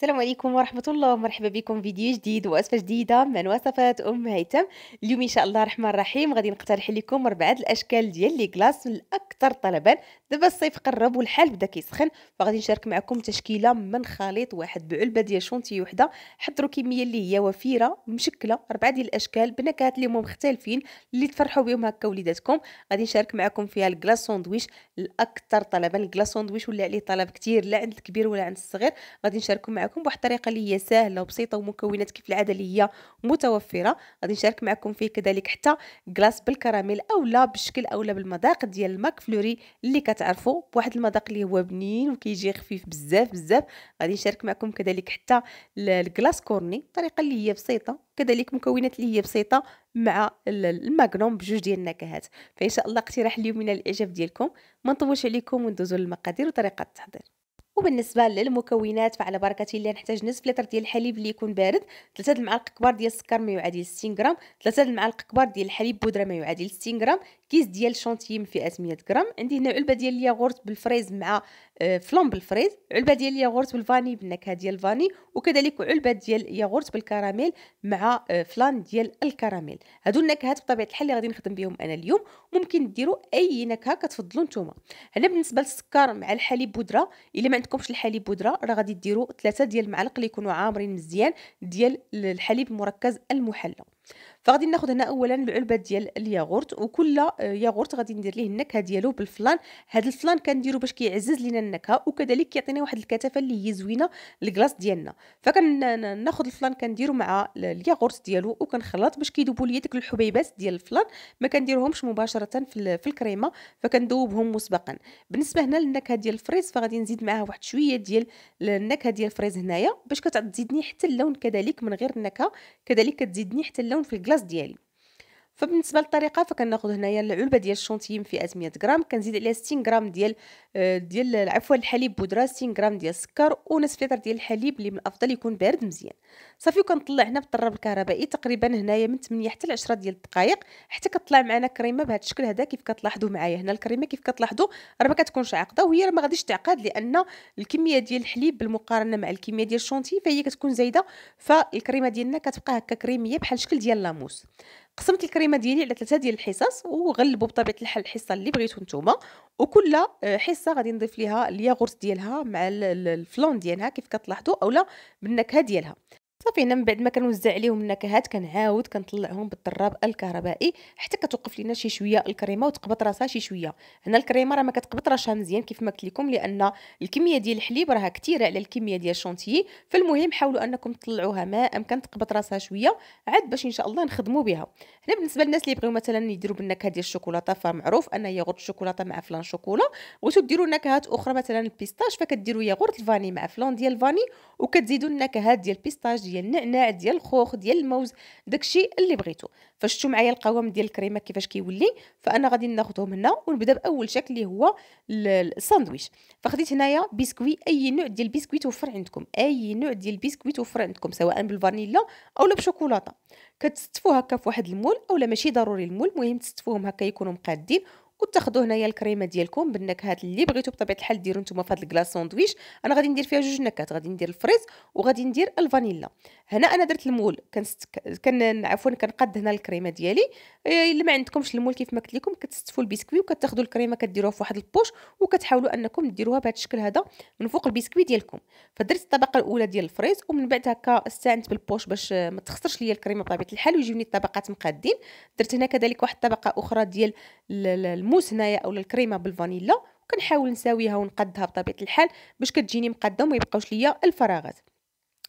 السلام عليكم ورحمة الله ومرحبا بكم فيديو جديد وصفة جديدة من وصفات أم هيثم اليوم إن شاء الله الرحمن الرحيم غادي نقترح لكم أربعة الأشكال ديال لي كلاص الأكثر طلبا دابا الصيف قرب والحال بدا كيسخن فغادي نشارك معكم تشكيلة من خليط واحد بعلبة ديال شونتي وحدة حضروا كمية اللي هي وفيرة مشكلة أربعة ديال الأشكال بنكهات اللي هما مختلفين اللي تفرحوا بهم هكا وليداتكم غادي نشارك معكم فيها الكلاص ساندويش الأكثر طلبا الكلاص ساندويش ولا عليه طلب كثير لا عند الكبير ولا عند الصغير غادي نشارككم معكم معكم بواحد الطريقه اللي هي سهله وبسيطه ومكونات كيف العاده اللي هي متوفره غادي نشارك معكم فيه كذلك حتى كلاص بالكراميل اولا بالشكل اولا بالمذاق ديال الماك فلوري اللي كتعرفوا بواحد المذاق اللي هو بنين وكيجي خفيف بزاف بزاف غادي نشارك معكم كذلك حتى الكلاص كورني الطريقه اللي هي بسيطه كذلك مكونات اللي هي بسيطه مع الماغنوم بجوج ديال النكهات فان شاء الله اقتراح اليوم من الاعجاب ديالكم ما نطولش عليكم وندوزو للمقادير وطريقه التحضير وبالنسبه للمكونات فعلى بركه الله نحتاج نصف لتر ديال الحليب اللي يكون بارد ثلاثه المعالق كبار ديال السكر ما يعادل 60 غرام ثلاثه المعالق كبار ديال الحليب بودره ما يعادل 60 غرام كيس ديال من فئه 100 غرام عندي هنا علبه ديال الياغورت بالفريز مع آه، فلان بالفريز علبه ديال الياغورت بالفاني بالنكهه ديال الفاني وكذلك علبه ديال الياغورت بالكراميل مع آه، فلان ديال الكراميل هادو النكهات بطبيعه الحال اللي غادي نخدم بهم انا اليوم ممكن ديروا اي نكهه كتفضلوا نتوما هنا بالنسبه للسكر مع الحليب بودره الا ما عندكمش الحليب بودره راه غادي ديروا ثلاثه ديال المعالق اللي يكونوا عامرين مزيان ديال الحليب المركز المحلى فغادي ناخذ هنا اولا العلبه ديال الياغورت وكل آه، ياغورت غادي ندير ليه النكهه ديالو بالفلان هذا الفلان كنديرو باش كيعزز لينا النكهه وكذلك كيعطينا واحد الكثافه اللي هي زوينه للكلاص ديالنا فكناخذ الفلان كنديرو مع الياغورت ديالو وكنخلط باش كيذوبوا ليا ديك الحبيبات ديال الفلان ما كنديرهمش مباشره في, في الكريمه فكندوبهم مسبقا بالنسبه هنا للنكهه ديال الفريز فغادي نزيد معاها واحد شويه ديال النكهه ديال الفريز هنايا باش كتزيدني حتى اللون كذلك من غير النكهه كذلك كتزيدني حتى اللون في الكلاص раздель. فبالنسبه للطريقه فكناخذ هنايا العلبه ديال الشونتيم فئه 100 غرام كنزيد عليها 60 غرام ديال آه، ديال عفوا الحليب بودره 60 غرام ديال السكر ونصف لتر ديال الحليب اللي من الافضل يكون بارد مزيان صافي وكنطلع هنا بالطراب الكهربائي تقريبا هنايا من 8 حتى ل 10 ديال الدقائق حتى كطلع معنا كريمه بهذا الشكل هذا كيف كتلاحظوا معايا هنا الكريمه كيف كتلاحظوا راه ما كتكونش عاقده وهي ما غاديش تعقد لان الكميه ديال الحليب بالمقارنه مع الكميه ديال الشونتي فهي كتكون زايده فالكريمه ديالنا كتبقى هكا كريميه بحال الشكل ديال لاموس قسمت الكريمه ديالي على ثلاثه ديال الحصص وغلبوا بطبيعه الحال الحصه اللي بغيتو نتوما وكل آه، حصه غادي نضيف ليها الياغورت ديالها مع الفلون ديالها كيف كتلاحظوا اولا بالنكهه ديالها صافي انا من بعد ما كنوزع عليهم النكهات كنعاود كنطلعهم بالطراب الكهربائي حتى كتوقف لينا شي شويه الكريمه وتقبط راسها شي شويه هنا الكريمه راه ما كتقبط راسها مزيان كيف ما قلت لكم لان الكميه ديال الحليب راها كثيره على الكميه ديال الشونتيي فالمهم حاولوا انكم تطلعوها ما امكن تقبط راسها شويه عاد باش ان شاء الله نخدموا بها هنا بالنسبه للناس اللي يبغيو مثلا يديروا بالنكهه ديال الشوكولاته فمعروف ان ياغورت الشوكولاته مع فلان شوكولا وتديروا نكهات اخرى مثلا البيستاش فكديروا ياغورت الفاني مع فلان ديال الفاني وكتزيدوا النكهات ديال البيستاش ديال ديال النعناع ديال الخوخ ديال الموز داكشي اللي بغيتو فشتو معايا القوام ديال الكريمه كيفاش كيولي فانا غادي ناخذهم هنا ونبدا باول شكل اللي هو الساندويتش فخديت هنايا بسكوي اي نوع ديال البسكويت توفر عندكم اي نوع ديال البسكويت توفر عندكم سواء بالفانيلا اولا بشوكولاته كتستفوا هكا في واحد المول اولا ماشي ضروري المول المهم تستفوهم هكا يكونوا مقادين وتاخذوا هنايا الكريمه ديالكم بالنكهات اللي بغيتو بطبيعه الحال ديروا نتوما في هذا الكلاص ساندويتش انا غادي ندير فيها جوج نكهات غادي ندير الفريز وغادي ندير الفانيلا هنا انا درت المول كان كن عفوا كنقاد هنا الكريمه ديالي الا ما عندكمش المول كيف ما قلت لكم كتستفوا البسكوي وكتاخذوا الكريمه كديروها في واحد البوش وكتحاولوا انكم ديروها بهذا الشكل هذا من فوق البسكوي ديالكم فدرت الطبقه الاولى ديال الفريز ومن بعد هكا استعنت بالبوش باش ما تخسرش ليا الكريمه بطبيعه الحال ويجيوني الطبقات مقادين درت هنا كذلك واحد الطبقه اخرى ديال الموس هنايا اولا الكريمه بالفانيلا وكنحاول نساويها ونقدها بطبيعه الحال باش كتجيني مقاده وما يبقاوش ليا الفراغات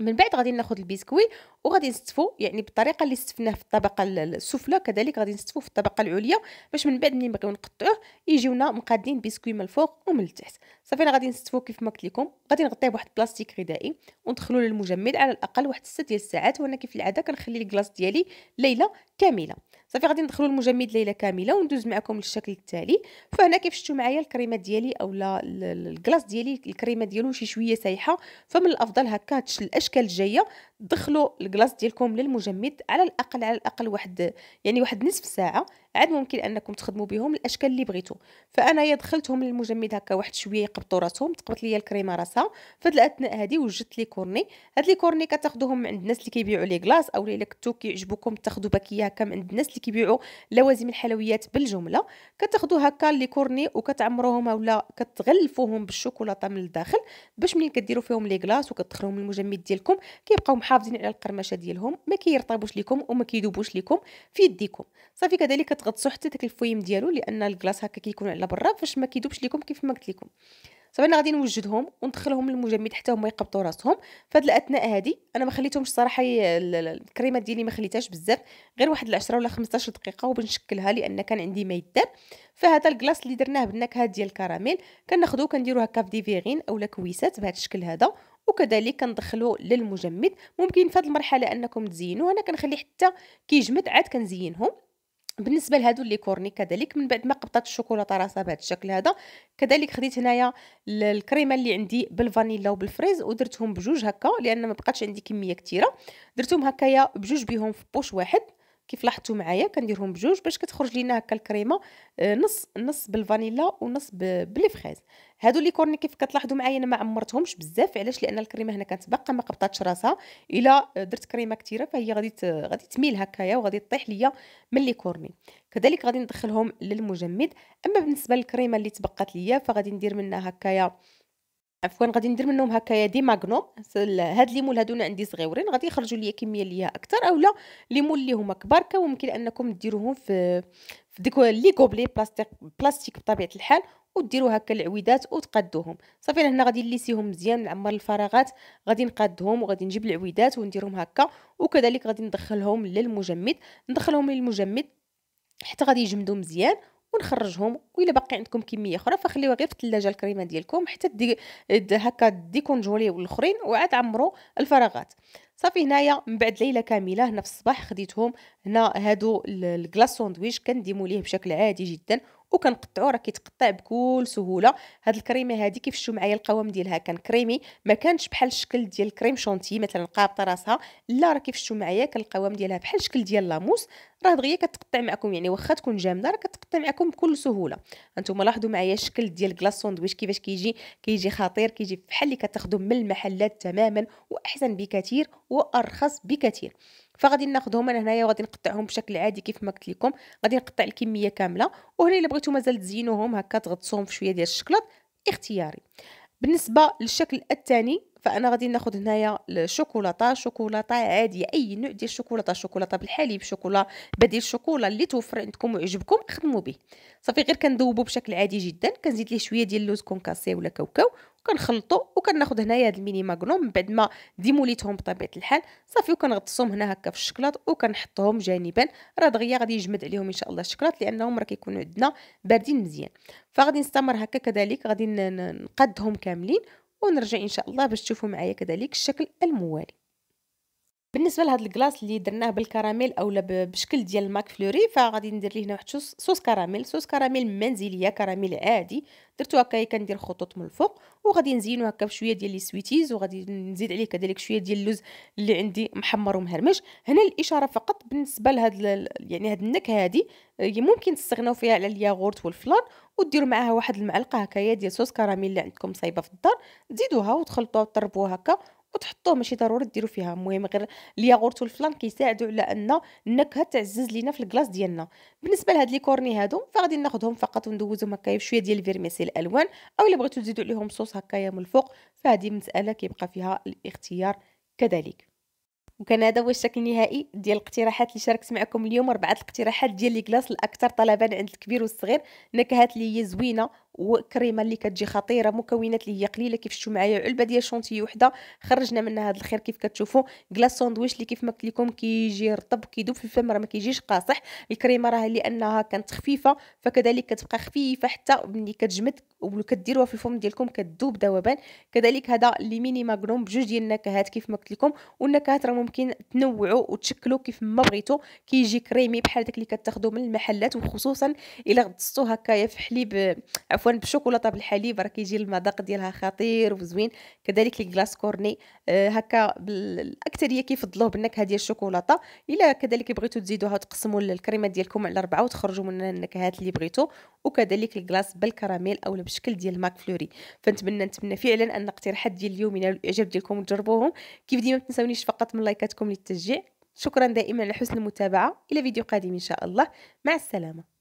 من بعد غادي ناخذ البسكوي وغادي نستفو يعني بالطريقه اللي استفناه في الطبقه السفلى كذلك غادي نستفو في الطبقه العليا باش من بعد ملي نبغيو نقطعوه يجيونا مقادين بسكوي من الفوق ومن التحت صافي انا غادي نستفو كيف ما قلت لكم غادي نغطيه بواحد البلاستيك غذائي وندخلو للمجمد على الاقل واحد 6 ديال الساعات وانا كيف العاده كنخلي الكلاص ديالي ليله كامله صافي غادي ندخلوا المجمد ليله كامله وندوز معكم للشكل التالي فهنا كيف شفتوا معايا الكريمه ديالي اولا الكلاص ديالي الكريمه ديالو شي شويه سايحه فمن الافضل هكا الاشكال الجايه دخلوا الكلاص ديالكم للمجمد على الاقل على الاقل واحد يعني واحد نصف ساعه عاد ممكن انكم تخدموا بهم الاشكال اللي بغيتو فانايا دخلتهم للمجمد هكا واحد شويه يقبطوا راسهم تقبط ليا الكريمه راسها فهاد الاثناء هادي وجدت لي كورني هاد لي كورني كتاخذوهم عند الناس اللي كيبيعوا لي كلاص اولا الا كنتو كيعجبوكم تاخذوا باكيه هكا من عند الناس اللي كيبيعوا لوازم الحلويات بالجمله كتاخذوا هكا لي كورني وكتعمروهم اولا كتغلفوهم بالشوكولاته من الداخل باش ملي كديروا فيهم لي غلاص وكتدخلوهم المجمد ديالكم كيبقاو محافظين على القرمشه ديالهم ما كيرطبوش لكم وما كيذوبوش لكم في يديكم صافي كذلك كتغطسوا حتى داك الفويم ديالو لان الكلاص هكا كيكون على برا فاش ما كيذوبش لكم كيف ما قلت لكم صافي انا غادي نوجدهم وندخلهم للمجمد حتى هما يقبطوا راسهم فهاد الاثناء هادي انا ما خليتهمش صراحه الكريمه ديالي ما خليتهاش بزاف غير واحد 10 ولا 15 دقيقه وبنشكلها لان كان عندي ما يدار فهذا الكلاص اللي درناه بالنكهه ديال الكراميل كناخذوه كنديرو هكا في ديفيغين اولا كويسات بهذا الشكل هذا وكذلك كندخلو للمجمد ممكن في هذه المرحله انكم تزينوه انا كنخلي حتى كيجمد عاد كنزينهم بالنسبه لهادو لي كورني كذلك من بعد ما قبطات الشوكولاته راسها بهذا الشكل هذا كذلك خديت هنايا الكريمه اللي عندي بالفانيلا وبالفريز ودرتهم بجوج هكا لان ما بقاتش عندي كميه كثيره درتهم هكايا بجوج بهم في بوش واحد كيف لاحظتوا معايا كنديرهم بجوج باش كتخرج لينا هكا الكريمه آه، نص نص بالفانيلا ونص بلي فريز هادو لي كورني كيف كتلاحظوا معايا انا ما عمرتهمش بزاف علاش لان الكريمه هنا كانت باقا ما قبطاتش راسها الا آه، درت كريمه كثيره فهي غادي غادي تميل هكايا وغادي طيح ليا من لي كورني كذلك غادي ندخلهم للمجمد اما بالنسبه للكريمه اللي تبقات ليا فغادي ندير منها هكايا عفوا غادي ندير منهم هكايا دي ماغنوم هاد ليمول هادو عندي صغيورين غادي يخرجوا ليا كميه ليا اكثر اولا ليمول اللي هما كبار كممكن انكم ديروهم في في ديك لي كوبلي بلاستيك بلاستيك بطبيعه الحال وديروا هكا العويدات وتقادوهم صافي انا هنا غادي نليسيهم مزيان نعمر الفراغات غادي نقادهم وغادي نجيب العويدات ونديرهم هكا وكذلك غادي ندخلهم للمجمد ندخلهم للمجمد حتى غادي يجمدوا مزيان ونخرجهم وإلا باقي عندكم كميه اخرى فخليوها غير في الثلاجه الكريمه ديالكم حتى دي هكا ديكونجوليو والاخرين وعاد عمروا الفراغات صافي هنايا من بعد ليله كامله هنا في الصباح خديتهم هنا هادو الكلاص ساندويتش كنديمو ليه بشكل عادي جدا وكنقطعو راه كيتقطع بكل سهوله هاد الكريمه هادي كيف شفتوا معايا القوام ديالها كان كريمي ما كانش بحال الشكل ديال الكريم شونتي مثلا قابطه راسها لا راه كيف شفتوا معايا كان القوام ديالها بحال الشكل ديال لاموس راه دغيا كتقطع معكم يعني واخا تكون جامده راه كتقطع معكم بكل سهوله انتم لاحظوا معايا الشكل ديال كلاص ساندويتش كيفاش كيجي كيجي خطير كيجي بحال اللي كتاخذوه من المحلات تماما واحسن بكثير وارخص بكثير فغادي ناخذهم انا هنايا وغادي نقطعهم بشكل عادي كيف ما قلت لكم غادي نقطع الكميه كامله وهنا الا بغيتو مازال تزينوهم هكا تغطسوهم بشويه ديال الشكلاط اختياري بالنسبه للشكل الثاني فانا غادي ناخذ هنايا الشوكولاته شوكولاته عاديه اي نوع ديال الشوكولاته شوكولاته بالحليب شوكولا بديل الشوكولا اللي توفر عندكم ويعجبكم خدموا به صافي غير كندوبو بشكل عادي جدا كنزيد ليه شويه ديال اللوز كونكاسي ولا كاوكاو وكنخلطو وكناخذ هنايا هاد الميني ماغنوم من بعد ما ديموليتهم بطبيعه الحال صافي وكنغطسهم هنا هكا في الشكلاط وكنحطهم جانبا راه دغيا غادي يجمد عليهم ان شاء الله الشكلاط لانهم راه كيكونوا عندنا باردين مزيان فغادي نستمر هكا كذلك غادي نقدهم كاملين ونرجع إن شاء الله باش تشوفوا معايا كذلك الشكل الموالي بالنسبه لهاد الكلاص اللي درناه بالكراميل اولا بشكل ديال الماك فلوري فغادي ندير ليه هنا واحد صوص كراميل صوص كراميل منزليه كراميل عادي درتو هكا إيه كندير خطوط من الفوق وغادي نزينو هكا بشويه ديال لي سويتيز وغادي نزيد عليه كذلك شويه ديال اللوز اللي عندي محمر ومهرمش هنا الاشاره فقط بالنسبه لهاد يعني هاد النكهه هادي إيه ممكن تستغناو فيها على الياغورت والفلان وديروا معاها واحد المعلقه هكايا ديال صوص كراميل اللي عندكم صايبه في الدار تزيدوها وتخلطوها وتربوها هكا وتحطوه ماشي ضروري ديروا فيها المهم غير الياغورت والفلان كيساعدوا على ان النكهه تعزز لينا في الكلاص ديالنا بالنسبه لهاد لي كورني هادو فغادي ناخذهم فقط وندوزهم هكايا بشويه ديال الفيرميسي الالوان او الا بغيتو تزيدوا عليهم صوص هكايا من الفوق فهذه مساله كيبقى فيها الاختيار كذلك وكان هذا هو الشكل النهائي ديال الاقتراحات اللي شاركت معكم اليوم اربعه الاقتراحات ديال لي كلاص الاكثر طلبا عند الكبير والصغير نكهات اللي هي زوينه وكريمه اللي كتجي خطيره مكونات اللي هي قليله كيف شفتوا معايا علبه ديال شونتي وحده خرجنا منها هذا الخير كيف كتشوفوا كلاص ساندويتش اللي كيف ما قلت لكم كيجي رطب كيدوب في الفم راه ما كيجيش قاصح الكريمه راه لانها كانت خفيفه فكذلك كتبقى خفيفه حتى ملي كتجمد وكديروها في الفم ديالكم كتذوب دوبان كذلك هذا لي ميني ماغنوم بجوج ديال النكهات كيف ما قلت لكم والنكهات راه ممكن تنوعوا وتشكلوا كيف ما بغيتوا كيجي كريمي بحال داك اللي كتاخذوا من المحلات وخصوصا الا غطستوه هكايا في حليب عفوا بالشوكولاته بالحليب راه كيجي المذاق ديالها خطير وزوين كذلك الكلاس كورني آه هكا الاكثريه كيفضلوه بالنكهه ديال الشوكولاته الا كذلك بغيتو تزيدوها وتقسموا الكريمه ديالكم على اربعه وتخرجوا منها النكهات اللي بغيتو وكذلك الكلاس بالكراميل اولا بشكل ديال الماك فلوري فنتمنى نتمنى فعلا ان اقتراحات ديال اليوم ينالوا الاعجاب ديالكم وتجربوهم كيف ديما ما فقط من لايكاتكم للتشجيع شكرا دائما لحسن المتابعه الى فيديو قادم ان شاء الله مع السلامه